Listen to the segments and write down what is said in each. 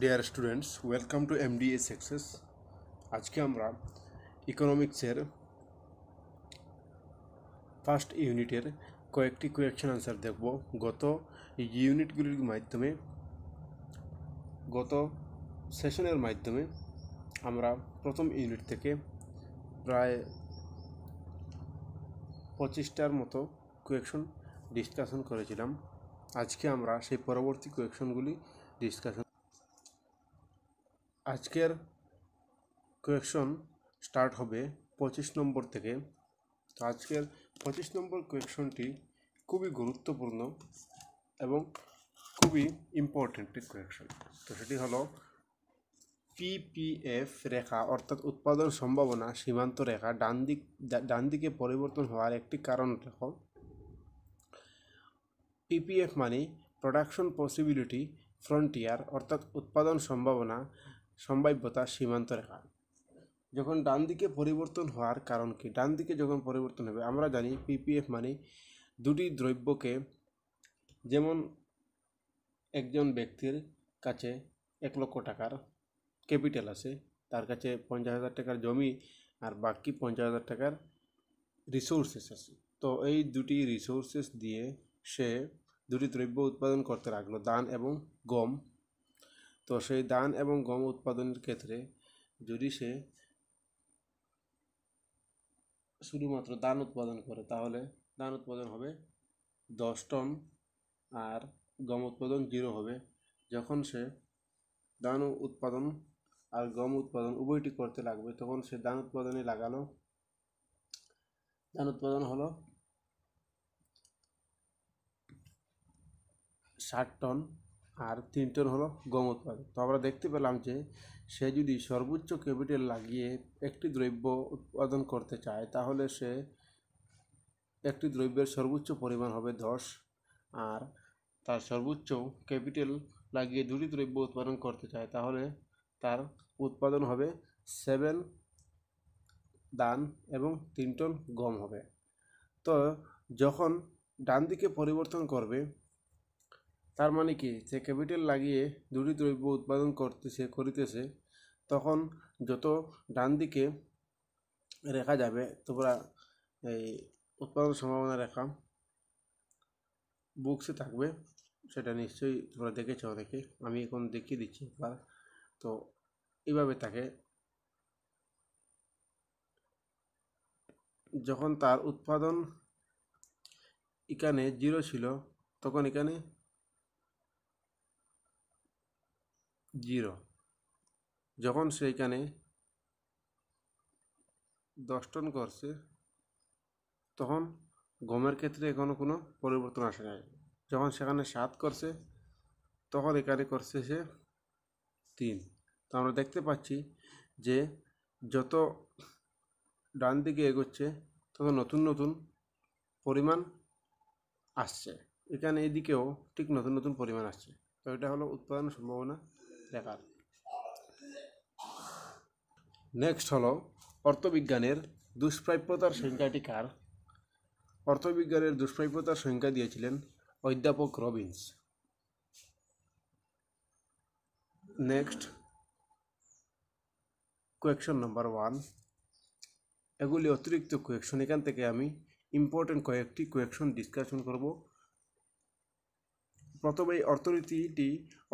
deer students welcome to M MDA success আজকে আমরা ইকোনমিক্সের first ইউনিটের কয়েকটি কোয়েকশন আনসার দেখব গত ইউনিটগুলির মাধ্যমে গত সেশনের মাধ্যমে আমরা প্রথম ইউনিট থেকে প্রায় পঁচিশটার মতো কোয়েকশন ডিসকাশন করেছিলাম আজকে আমরা সেই পরবর্তী কোয়েকশনগুলি ডিসকাশন আজকের কোয়েকশন স্টার্ট হবে পঁচিশ নম্বর থেকে তো আজকের পঁচিশ নম্বর কোয়েকশনটি খুবই গুরুত্বপূর্ণ এবং খুবই ইম্পর্ট্যান্ট কোয়েকশন তো সেটি হলো পিপিএফ রেখা অর্থাৎ উৎপাদন সম্ভাবনা সীমান্ত রেখা ডান দিক ডান দিকে পরিবর্তন হওয়ার একটি কারণ রেখ পিপিএফ মানে প্রোডাকশন পসিবিলিটি ফ্রন্টিয়ার অর্থাৎ উৎপাদন সম্ভাবনা সম্ভাব্যতা সীমান্ত রেখা যখন ডান দিকে পরিবর্তন হওয়ার কারণ কি ডান দিকে যখন পরিবর্তন হবে আমরা জানি পিপিএফ মানে দুটি দ্রব্যকে যেমন একজন ব্যক্তির কাছে এক লক্ষ টাকার ক্যাপিটাল আছে তার কাছে পঞ্চাশ হাজার টাকার জমি আর বাকি পঞ্চাশ হাজার টাকার রিসোর্সেস আছে তো এই দুটি রিসোর্সেস দিয়ে সে দুটি দ্রব্য উৎপাদন করতে লাগলো দান এবং গম তো সেই ধান এবং গম উৎপাদনের ক্ষেত্রে যদি সে শুধুমাত্র ধান উৎপাদন করে তাহলে ধান উৎপাদন হবে দশ টন আর গম উৎপাদন জিরো হবে যখন সে ধান উৎপাদন আর গম উৎপাদন উভয়টি করতে লাগবে তখন সে ধান উৎপাদনে লাগালো ধান উৎপাদন হলো ষাট টন আর তিন হলো গম উৎপাদন তো আমরা দেখতে পেলাম যে সে যদি সর্বোচ্চ ক্যাপিটাল লাগিয়ে একটি দ্রব্য উৎপাদন করতে চায় তাহলে সে একটি দ্রব্যের সর্বোচ্চ পরিমাণ হবে দশ আর তার সর্বোচ্চ ক্যাপিটাল লাগিয়ে দুটি দ্রব্য উৎপাদন করতে চায় তাহলে তার উৎপাদন হবে সেভেন দান এবং তিন টন গম হবে তো যখন ডান দিকে পরিবর্তন করবে তার মানে কি যে ক্যাপিটাল লাগিয়ে দুটি দ্রব্য উৎপাদন করতেছে করিতেছে তখন যত ডান দিকে রেখা যাবে তোমরা এই উৎপাদন সম্ভাবনা রেখা বুকসে থাকবে সেটা নিশ্চয়ই তোমরা দেখেছ অনেকে আমি এখন দেখিয়ে দিচ্ছি একবার তো এইভাবে তাকে যখন তার উৎপাদন এখানে জিরো ছিল তখন এখানে জিরো যখন সেইখানে দশ টন করছে তখন গমের ক্ষেত্রে এখনও কোনো পরিবর্তন আসে নাই যখন সেখানে সাত করছে তখন এখানে করছে সে তিন তো আমরা দেখতে পাচ্ছি যে যত ডান দিকে এগোচ্ছে তত নতুন নতুন পরিমাণ আসছে এখানে এদিকেও ঠিক নতুন নতুন পরিমাণ আসছে তো এটা হলো উৎপাদন সম্ভাবনা দেখার নেক্সট হলো অর্থবিজ্ঞানের দুষ্প্রাপ্যতার সংখ্যাটি কার অর্থবিজ্ঞানের দুষ্প্রাপ্যতার সংখ্যা দিয়েছিলেন অধ্যাপক Robbins next question number one এগুলি অতিরিক্ত কোয়েকশন এখান থেকে আমি ইম্পর্টেন্ট কয়েকটি কোয়েকশন ডিসকাশন করব প্রথমে এই অর্থনীতিটি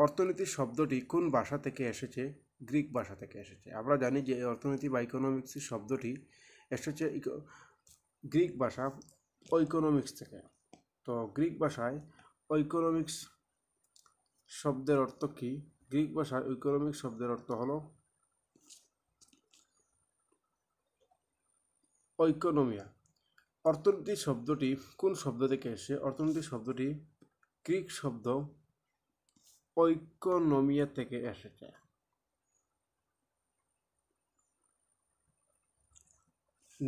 অর্থনীতি শব্দটি কোন ভাষা থেকে এসেছে গ্রিক ভাষা থেকে এসেছে আমরা জানি যে অর্থনীতি বা ইকোনমিক্স শব্দটি এসেছে গ্রিক ভাষা ইকোনমিক্স থেকে তো গ্রিক ভাষায় ইকোনমিক্স শব্দের অর্থ কী গ্রিক ভাষায় ইকোনমিক্স শব্দের অর্থ হলো ইকোনমিয়া অর্থনীতি শব্দটি কোন শব্দ থেকে এসে অর্থনীতি শব্দটি গ্রিক শব্দ ঐকোনমিয়া থেকে এসেছে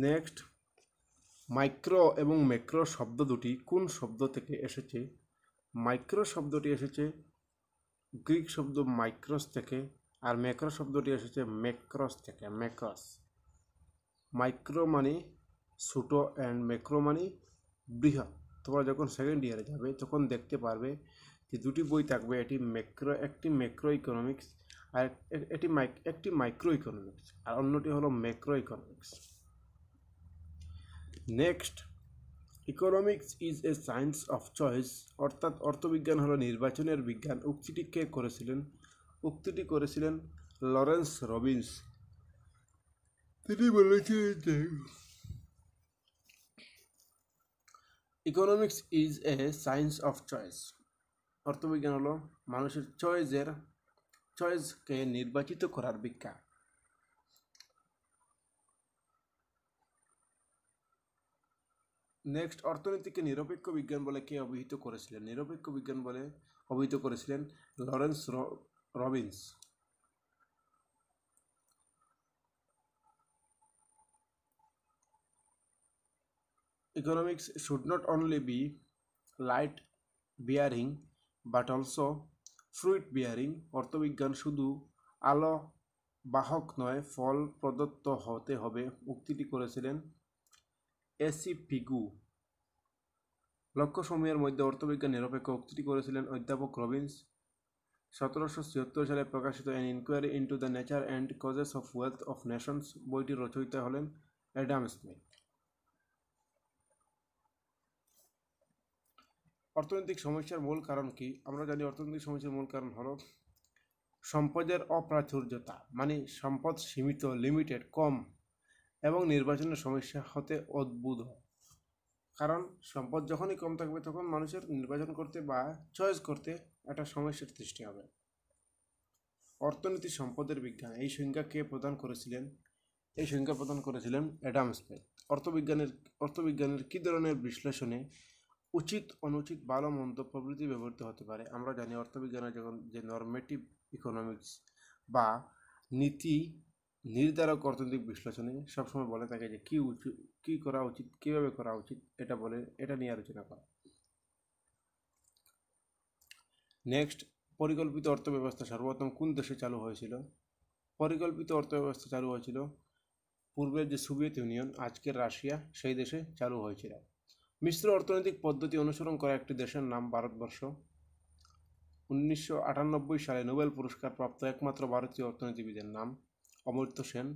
নেক্সট মাইক্রো এবং ম্যাক্রো শব্দ দুটি কোন শব্দ থেকে এসেছে মাইক্রো শব্দটি এসেছে গ্রিক শব্দ মাইক্রোস থেকে আর ম্যাক্রো শব্দটি এসেছে ম্যাক্রস থেকে ম্যাক্রস মাইক্রো মানে ছোটো অ্যান্ড ম্যাক্রো মানে বৃহৎ তোমরা যখন সেকেন্ড ইয়ারে যাবে তখন দেখতে পারবে যে দুটি বই থাকবে এটি ম্যাক্রো একটি ম্যাক্রো ইকোনমিক্স আর এটি মাইক একটি মাইক্রো ইকোনমিক্স আর অন্যটি হলো macroeconomics next economics is a science of choice অর্থাৎ অর্থবিজ্ঞান হলো নির্বাচনের বিজ্ঞান উক্তিটি কে করেছিলেন উক্তিটি করেছিলেন লরেন্স রবিন্স তিনি বলেছিলেন যে economics is a science of choice অর্থবিজ্ঞান হলো মানুষের চয়েসের চয়েসকে নির্বাচিত করার বিজ্ঞান নেক্সট অর্থনীতিকে নিরপেক্ষ বিজ্ঞান বলে কে অভিহিত করেছিলেন নিরপেক্ষ বিজ্ঞান বলে অভিহিত করেছিলেন Lawrence Robbins economics should not only be light bearing but also fruit bearing অর্থবিজ্ঞান শুধু আলো বাহক নয় ফল প্রদত্ত হতে হবে উক্তিটি করেছিলেন এসি পিগু লক্ষ্যসমূহের মধ্যে অর্থবিজ্ঞান নিরপেক্ষ উক্তিটি করেছিলেন অধ্যাপক রবিন্স সতেরোশো ছিয়াত্তর সালে প্রকাশিত an inquiry into the nature and causes of wealth of nations বইটির রচয়িতা হলেন অ্যাডাম স্মিথ অর্থনৈতিক সমস্যার মূল কারণ কি আমরা জানি অর্থনৈতিক সমস্যার মূল কারণ হলো সম্পদের অপ্রাচুর্যতা মানে সম্পদ সীমিত লিমিটেড কম এবং নির্বাচনের সমস্যা হতে অদ্ভুত কারণ সম্পদ যখনই কম থাকবে তখন মানুষের নির্বাচন করতে বা চয়েস করতে একটা সমস্যার সৃষ্টি হবে অর্থনীতি সম্পদের বিজ্ঞান এই সংজ্ঞা কে প্রদান করেছিলেন এই সংজ্ঞা প্রদান করেছিলেন অ্যাডাম স্মিথ অর্থবিজ্ঞানের অর্থবিজ্ঞানের কী ধরনের বিশ্লেষণে উচিত অনুচিত ভালো মন্দ প্রভৃতি ব্যবহৃত হতে পারে আমরা জানি অর্থবিজ্ঞানের যখন যে নর্মেটিভ ইকোনমিক্স বা নীতি নির্ধারক অর্থনৈতিক বিশ্লেষণে সবসময় বলে থাকে যে কী উচিত কী করা উচিত কীভাবে করা উচিত এটা বলে এটা নিয়ে আলোচনা করা নেক্সট পরিকল্পিত অর্থব্যবস্থা সর্বপ্রথম কোন দেশে চালু হয়েছিল পরিকল্পিত অর্থব্যবস্থা চালু হয়েছিল পূর্বের যে সোভিয়েত ইউনিয়ন আজকের রাশিয়া সেই দেশে চালু হয়েছিল মিশ্র অর্থনৈতিক পদ্ধতি অনুসরণ করা একটি দেশের নাম ভারতবর্ষ উনিশশো সালে নোবেল পুরস্কার প্রাপ্ত একমাত্র ভারতীয় অর্থনীতিবিদের নাম অমর্ত্য সেন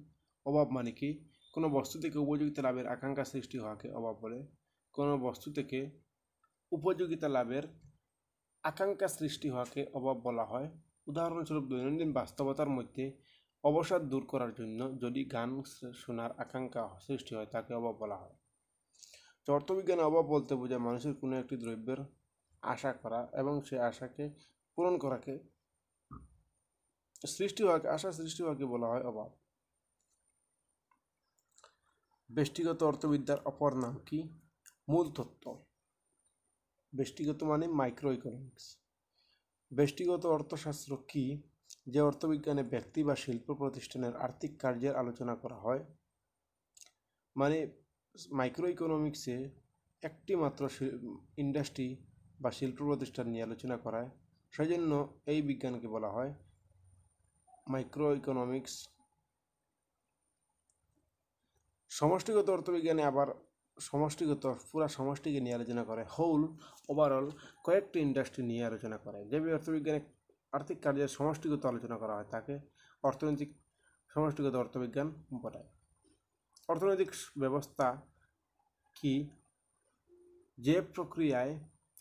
অভাব মানে কি কোনো বস্তু থেকে উপযোগিতা লাভের আকাঙ্ক্ষা সৃষ্টি হওয়াকে অভাব বলে কোনো বস্তু থেকে উপযোগিতা লাভের আকাঙ্ক্ষা সৃষ্টি হওয়াকে অভাব বলা হয় উদাহরণস্বরূপ দৈনন্দিন বাস্তবতার মধ্যে অবসাদ দূর করার জন্য যদি গান শোনার আকাঙ্ক্ষা সৃষ্টি হয় তাকে অভাব বলা হয় অর্থবিজ্ঞান অভাব বলতে বোঝায় মানুষের কোনো একটি দ্রব্যের আশা করা এবং সে আশাকে পূরণ করাকে সৃষ্টি হওয়াকে আশা সৃষ্টি হওয়াকে বলা হয় অভাব ব্যষ্টিগত অর্থবিদ্যার অপর নাম কি মূল তত্ত্ব ব্যষ্টিগত মানে মাইক্রো ইকোনমিক্স ব্যষ্টিগত অর্থশাস্ত্র কি যে অর্থবিজ্ঞানে ব্যক্তি বা শিল্প প্রতিষ্ঠানের আর্থিক কার্যের আলোচনা করা হয় মানে মাইক্রো ইকোনমিক্সে একটি মাত্র ইন্ডাস্ট্রি বা শিল্প প্রতিষ্ঠান নিয়ে আলোচনা করায় সেই জন্য এই বিজ্ঞানকে বলা হয় মাইক্রো ইকোনমিক্স সমষ্টিগত অর্থবিজ্ঞানে আবার সমষ্টিগত পুরা সমষ্টিকে নিয়ে আলোচনা করে হোল ওভারঅল কয়েকটি ইন্ডাস্ট্রি নিয়ে আলোচনা করে যে অর্থবিজ্ঞানে আর্থিক কার্যের সমষ্টিগত আলোচনা করা হয় তাকে অর্থনৈতিক সমষ্টিগত অর্থবিজ্ঞান বলে অর্থনৈতিক ব্যবস্থা কি যে প্রক্রিয়ায়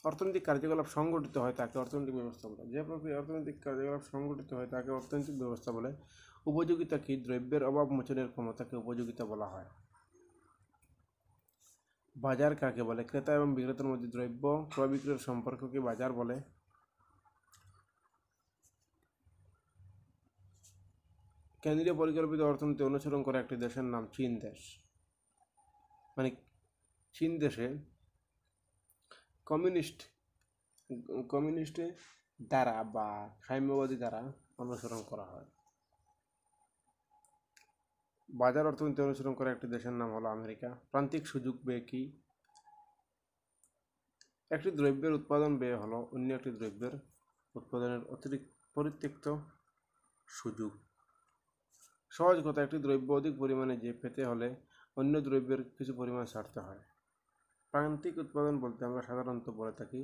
অর্থনৈতিক কার্যকলাপ সংগঠিত হয় তাকে অর্থনৈতিক ব্যবস্থা বলে যে প্রক্রিয়া অর্থনৈতিক কার্যকলাপ সংগঠিত হয় তাকে অর্থনৈতিক ব্যবস্থা বলে উপযোগিতা কি দ্রব্যের অভাব মোচনের ক্ষমতাকে উপযোগিতা বলা হয় বাজার কাকে বলে ক্রেতা এবং বিক্রেতার মধ্যে দ্রব্য ক্রয় বিক্রয়ের সম্পর্ককে বাজার বলে কেন্দ্রীয় পরিকল্পিত অর্থনীতি অনুসরণ করা একটি দেশের নাম চীন দেশ মানে চীন দেশে কমিউনিস্ট কমিউনিস্টের দ্বারা বা সাম্যবাদী দ্বারা অনুসরণ করা হয় বাজার অর্থনীতি অনুসরণ করা একটি দেশের নাম হলো আমেরিকা প্রান্তিক সুযোগ ব্যয় কী একটি দ্রব্যের উৎপাদন ব্যয় হলো অন্য একটি দ্রব্যের উৎপাদনের অতিরিক্ত পরিত্যক্ত সুযোগ সহজ কথা একটি দ্রব্য অধিক পরিমাণে যে পেতে হলে অন্য দ্রব্যের কিছু পরিমাণ ছাড়তে হয় প্রান্তিক উৎপাদন বলতে আমরা সাধারণত বলে থাকি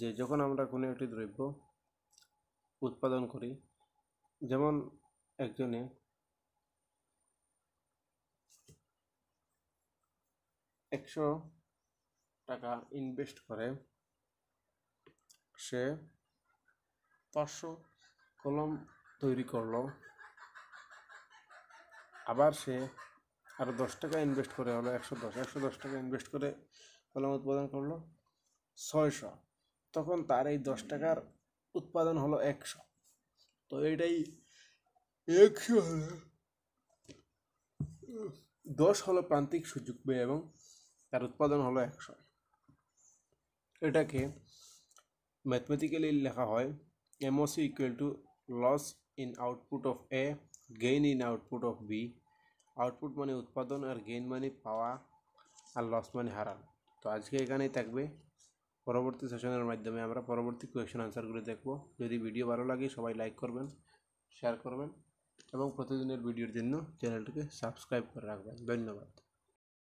যে যখন আমরা কোনো একটি দ্রব্য উৎপাদন করি যেমন একজনে একশো টাকা ইনভেস্ট করে সে পাঁচশো কলম তৈরি করলো আবার সে আরও দশ টাকা ইনভেস্ট করে হলো একশো দশ একশো দশ টাকা ইনভেস্ট করে কলম উৎপাদন করলো ছয়শো তখন তার এই দশ টাকার উৎপাদন হলো একশো তো এটাই একশো দশ হলো প্রান্তিক সুযোগ ব্যয় এবং তার উৎপাদন হলো একশো এটাকে ম্যাথমেটিক্যালি লেখা হয় MOC equal to loss in output of A gain in output of B output মানে উৎপাদন আর গেইন মানে পাওয়া আর লস মানে হারান তো আজকে এখানেই থাকবে পরবর্তী সেশনের মাধ্যমে আমরা পরবর্তী কোয়েশন আনসারগুলি দেখব যদি ভিডিও ভালো লাগে সবাই লাইক করবেন শেয়ার করবেন এবং প্রতিদিনের ভিডিওর জন্য চ্যানেলটিকে সাবস্ক্রাইব করে রাখবেন ধন্যবাদ